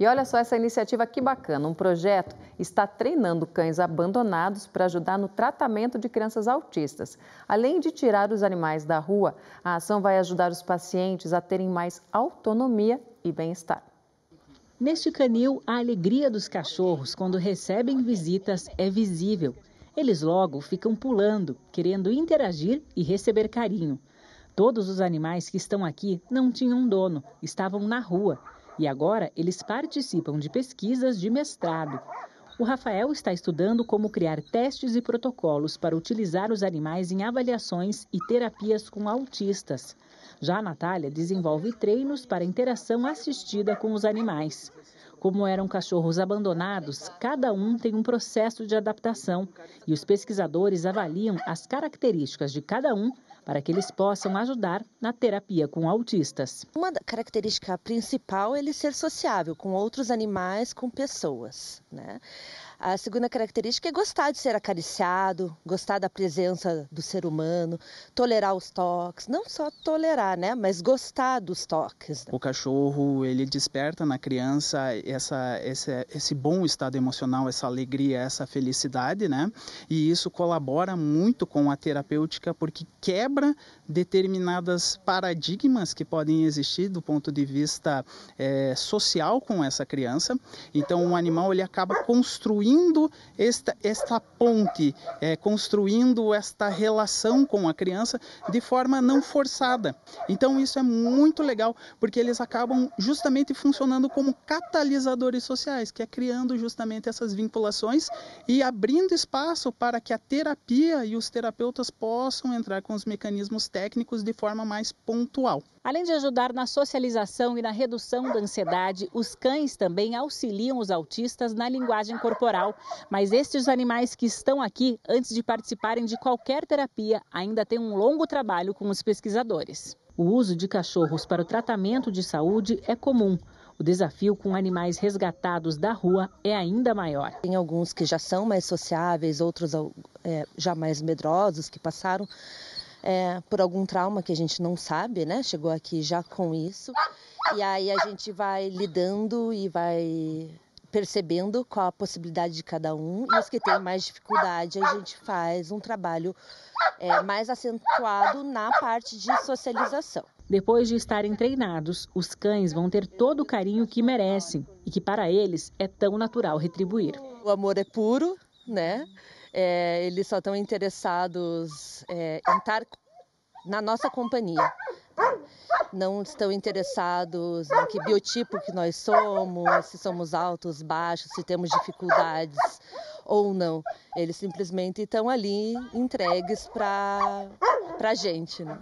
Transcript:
E olha só essa iniciativa que bacana. Um projeto está treinando cães abandonados para ajudar no tratamento de crianças autistas. Além de tirar os animais da rua, a ação vai ajudar os pacientes a terem mais autonomia e bem-estar. Neste canil, a alegria dos cachorros quando recebem visitas é visível. Eles logo ficam pulando, querendo interagir e receber carinho. Todos os animais que estão aqui não tinham dono, estavam na rua. E agora eles participam de pesquisas de mestrado. O Rafael está estudando como criar testes e protocolos para utilizar os animais em avaliações e terapias com autistas. Já a Natália desenvolve treinos para interação assistida com os animais. Como eram cachorros abandonados, cada um tem um processo de adaptação e os pesquisadores avaliam as características de cada um para que eles possam ajudar na terapia com autistas. Uma característica principal é ele ser sociável com outros animais, com pessoas. Né? A segunda característica é gostar de ser acariciado, gostar da presença do ser humano, tolerar os toques, não só tolerar, né, mas gostar dos toques. Né. O cachorro, ele desperta na criança essa, esse, esse bom estado emocional, essa alegria, essa felicidade, né? E isso colabora muito com a terapêutica porque quebra determinadas paradigmas que podem existir do ponto de vista é, social com essa criança. Então, o animal ele acaba construindo construindo esta, esta ponte, é, construindo esta relação com a criança de forma não forçada. Então isso é muito legal, porque eles acabam justamente funcionando como catalisadores sociais, que é criando justamente essas vinculações e abrindo espaço para que a terapia e os terapeutas possam entrar com os mecanismos técnicos de forma mais pontual. Além de ajudar na socialização e na redução da ansiedade, os cães também auxiliam os autistas na linguagem corporal geral, mas estes animais que estão aqui, antes de participarem de qualquer terapia, ainda têm um longo trabalho com os pesquisadores. O uso de cachorros para o tratamento de saúde é comum. O desafio com animais resgatados da rua é ainda maior. Tem alguns que já são mais sociáveis, outros é, já mais medrosos, que passaram é, por algum trauma que a gente não sabe, né? Chegou aqui já com isso. E aí a gente vai lidando e vai percebendo qual a possibilidade de cada um e os que têm mais dificuldade a gente faz um trabalho é, mais acentuado na parte de socialização. Depois de estarem treinados, os cães vão ter todo o carinho que merecem e que para eles é tão natural retribuir. O amor é puro, né? É, eles só estão interessados é, em estar na nossa companhia não estão interessados em que biotipo que nós somos, se somos altos, baixos, se temos dificuldades ou não. Eles simplesmente estão ali entregues para a gente. Né?